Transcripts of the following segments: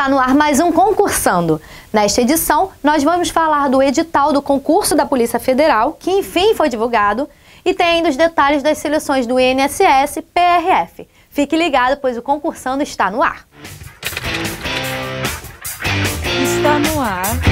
Está no ar mais um Concursando. Nesta edição, nós vamos falar do edital do concurso da Polícia Federal, que enfim foi divulgado, e tem ainda os detalhes das seleções do INSS e PRF. Fique ligado, pois o Concursando está no ar. Está no ar.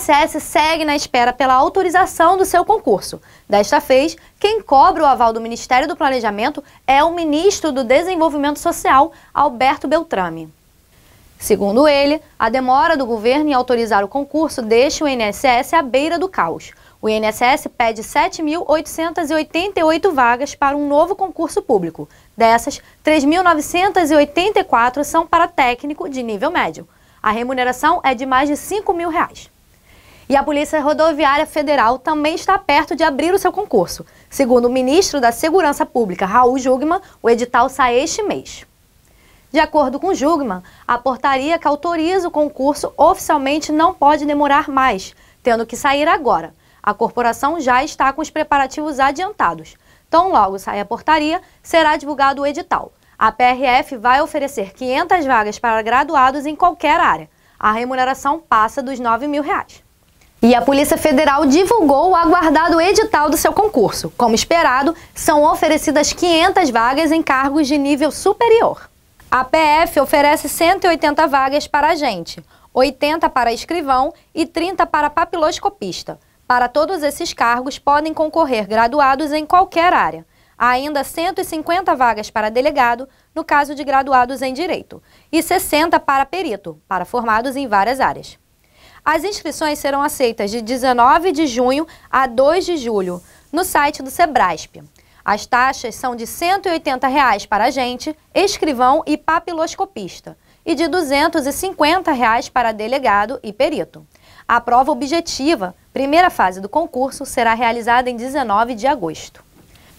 INSS segue na espera pela autorização do seu concurso. Desta vez, quem cobra o aval do Ministério do Planejamento é o ministro do Desenvolvimento Social, Alberto Beltrame. Segundo ele, a demora do governo em autorizar o concurso deixa o INSS à beira do caos. O INSS pede 7.888 vagas para um novo concurso público. Dessas, 3.984 são para técnico de nível médio. A remuneração é de mais de 5 mil reais. E a Polícia Rodoviária Federal também está perto de abrir o seu concurso. Segundo o ministro da Segurança Pública, Raul Jugman, o edital sai este mês. De acordo com Jugman, a portaria que autoriza o concurso oficialmente não pode demorar mais, tendo que sair agora. A corporação já está com os preparativos adiantados. Tão logo sair a portaria, será divulgado o edital. A PRF vai oferecer 500 vagas para graduados em qualquer área. A remuneração passa dos R$ 9 mil. Reais. E a Polícia Federal divulgou o aguardado edital do seu concurso. Como esperado, são oferecidas 500 vagas em cargos de nível superior. A PF oferece 180 vagas para agente, 80 para escrivão e 30 para papiloscopista. Para todos esses cargos, podem concorrer graduados em qualquer área. Há ainda 150 vagas para delegado, no caso de graduados em direito, e 60 para perito, para formados em várias áreas. As inscrições serão aceitas de 19 de junho a 2 de julho, no site do Sebrasp. As taxas são de R$ 180 reais para agente, escrivão e papiloscopista e de R$ 250 reais para delegado e perito. A prova objetiva, primeira fase do concurso, será realizada em 19 de agosto.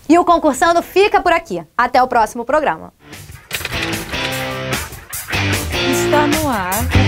E o concursando fica por aqui. Até o próximo programa. Está no ar.